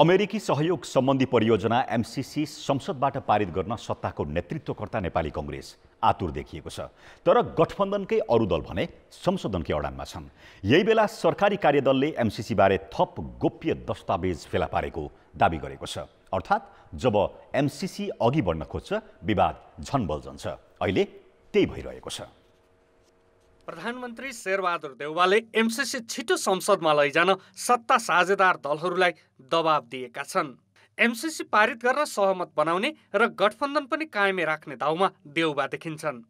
अमेरिकी सहयोग सम्बन्धी परियोजना एमसिसी संसदबाट पारित गर्न सत्ताको नेतृत्वकर्ता नेपाली कङ्ग्रेस आतुर देखिएको छ तर गठबन्धनकै अरू दल भने संशोधनकै अडानमा छन् यही बेला सरकारी कार्यदलले एमसिसीबारे थप गोप्य दस्तावेज फेला पारेको दावी गरेको छ अर्थात् जब एमसिसी अघि बढ्न खोज्छ विवाद झन बल्झन्छ अहिले त्यही भइरहेको छ प्रधानमन्त्री शेरबहादुर देउवाले एमसिसी छिटो संसदमा लैजान सत्ता साझेदार दलहरूलाई दबाव दिएका छन् एमसिसी पारित गर्न सहमत बनाउने र गठबन्धन पनि कायमै राख्ने दाउमा देउबा देखिन्छन्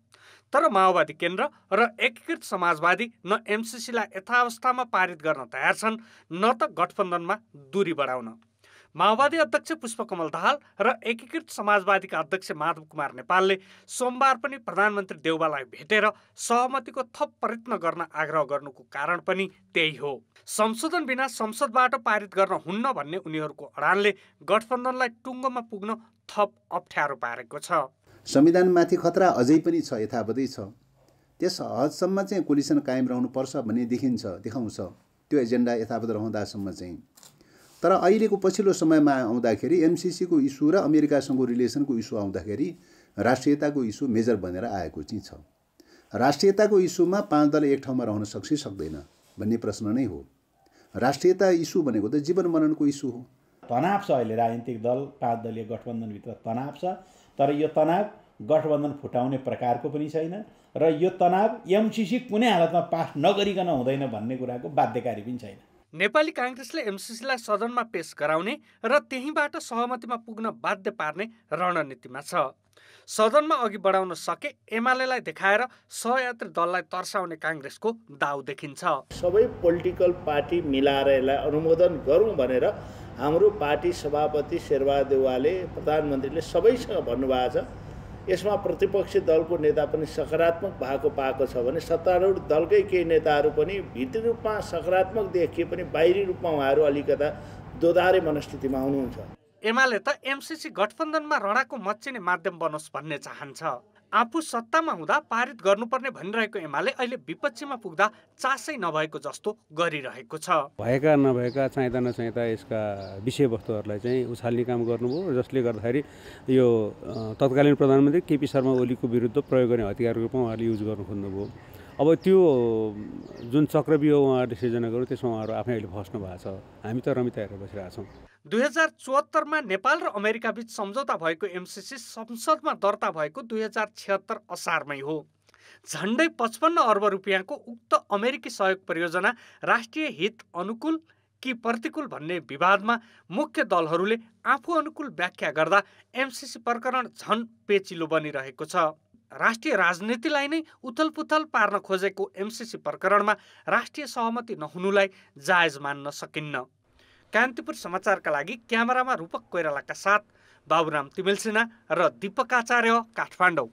तर माओवादी केन्द्र र एकीकृत समाजवादी न एमसिसीलाई यथावस्थामा पारित गर्न तयार छन् न त गठबन्धनमा दूरी बढाउन माओवादी अध्यक्ष पुष्पकमल दाहाल र एकीकृत समाजवादीका अध्यक्ष माधव कुमार नेपालले सोमबार पनि प्रधानमन्त्री देउबालाई भेटेर सहमतिको थप प्रयत्न गर्न आग्रह गर्नुको कारण पनि त्यही हो संशोधन बिना संसदबाट पारित गर्न हुन्न भन्ने उनीहरूको अडानले गठबन्धनलाई टुङ्गोमा पुग्न थप अप्ठ्यारो पारेको छ संविधानमाथि खतरा अझै पनि छ यथावतै छ त्यस हदसम्म चाहिँ कोलिसन कायम रहनुपर्छ भन्ने देखिन्छ देखाउँछ त्यो एजेन्डा यथावत रहँदासम्म चाहिँ तर अहिलेको पछिल्लो समयमा आउँदाखेरि एमसिसीको इस्यु र अमेरिकासँग रिलेसनको इस्यु आउँदाखेरि राष्ट्रियताको इस्यु मेजर बनेर आएको चाहिँ छ राष्ट्रियताको इस्युमा पाँच दल एक ठाउँमा रहन सक्छ सक्दैन भन्ने प्रश्न नै हो राष्ट्रियता इस्यु भनेको त जीवन मरणको इस्यु हो तनाव छ अहिले राजनीतिक दल पाँच दलीय गठबन्धनभित्र तनाव छ तर यो तनाव गठबन्धन फुटाउने प्रकारको पनि छैन र यो तनाव एमसिसी कुनै हालतमा पास नगरिकन हुँदैन भन्ने कुराको बाध्यकारी पनि छैन नेपाली काङ्ग्रेसले एमसिसीलाई सदनमा पेश गराउने र त्यहीँबाट सहमतिमा पुग्न बाध्य पार्ने रणनीतिमा छ सदनमा अघि बढाउन सके एमालेलाई देखाएर सहयात्री दललाई तर्साउने काङ्ग्रेसको दाउ देखिन्छ सबै पोलिटिकल पार्टी मिलाएर यसलाई अनुमोदन गरौँ भनेर हाम्रो पार्टी सभापति शेरबहादेवाले प्रधानमन्त्रीले सबैसँग भन्नुभएको छ यसमा प्रतिपक्षी दलको नेता पनि सकारात्मक भएको पाएको छ भने सत्तारूढ दलकै केही नेताहरू पनि भित्री रूपमा सकारात्मक देखिए पनि बाहिरी रूपमा उहाँहरू अलिकता दोधारे मनस्थितिमा हुनुहुन्छ एमाले त एमसिसी गठबन्धनमा रणाको मच्चिने माध्यम बनोस् भन्ने चाहन्छ आफू सत्तामा हुँदा पारित गर्नुपर्ने भनिरहेको एमाले अहिले विपक्षमा पुग्दा चासै नभएको जस्तो गरिरहेको छ भएका नभएका चाहिँ नचाहिँदा यसका विषयवस्तुहरूलाई चाहिँ उछाल्ने काम गर्नुभयो जसले गर्दाखेरि यो तत्कालीन प्रधानमन्त्री केपी शर्मा ओलीको विरुद्ध प्रयोग गर्ने हतियारको रूपमा उहाँले युज गर्नु खोज्नुभयो अब त्यो जुन चक्रव्यूह उहाँहरूले सिर्जना गर्नु त्यसमा उहाँहरू आफै अहिले फस्नु भएको छ हामी त रमिता हेरेर बसिरहेको छौँ दुई हजार चौहत्तरमा नेपाल र अमेरिका बिच सम्झौता भएको एमसिसी संसदमा दर्ता भएको दुई हजार छिहत्तर असारमै हो झन्डै पचपन्न अर्ब रुपियाँको उक्त अमेरिकी सहयोग परियोजना राष्ट्रिय हित अनुकूल कि प्रतिकूल भन्ने विवादमा मुख्य दलहरूले आफू अनुकूल व्याख्या गर्दा एमसिसी प्रकरण झन् पेचिलो बनिरहेको छ राष्ट्रिय राजनीतिलाई नै उथलपुथल पार्न खोजेको एमसिसी प्रकरणमा राष्ट्रिय सहमति नहुनुलाई जायज मान्न सकिन्न कान्तिपुर समाचारका लागि क्यामेरामा रूपक कोइरालाका साथ बाबुराम तिमेलसिन्हा र दिपक आचार्य काठमाडौँ